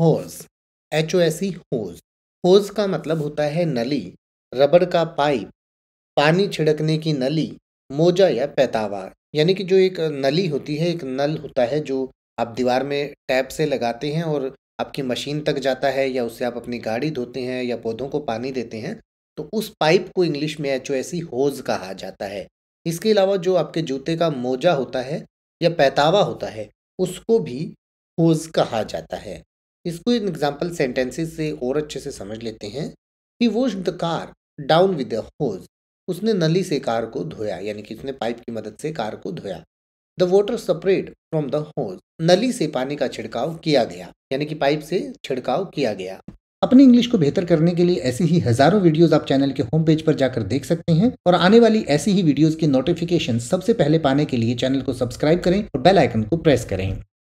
होज H O S E e, hose hose का मतलब होता है नली रबड़ का पाइप पानी छिड़कने की नली मोजा या पैतावार यानी कि जो एक नली होती है एक नल होता है जो आप दीवार में टैप से लगाते हैं और आपकी मशीन तक जाता है या उससे आप अपनी गाड़ी धोते हैं या पौधों को पानी देते हैं तो उस पाइप को इंग्लिश में एच ओ एस ई होज कहा जाता है इसके अलावा जो आपके जूते का मोजा होता है या पैतावा होता है उसको भी होज कहा जाता है इसको इन एग्जाम्पल सेंटेंसेस से और अच्छे से समझ लेते हैं ही wash the car down with the hose उसने नली से कार को धोया यानी कि उसने पाइप की मदद से कार को धोया the water separate from the hose नली से पानी का छिड़काव किया गया यानी कि पाइप से छिड़काव किया गया अपनी इंग्लिश को बेहतर करने के लिए ऐसी ही हजारों वीडियोस आप चैनल के होम पेज पर जाकर देख सकते हैं और आने वाली ऐसी ही वीडियोस की नोटिफिकेशन सबसे पहले पाने के लिए चैनल को सब्सक्राइब करें और बेल आइकन को प्रेस करें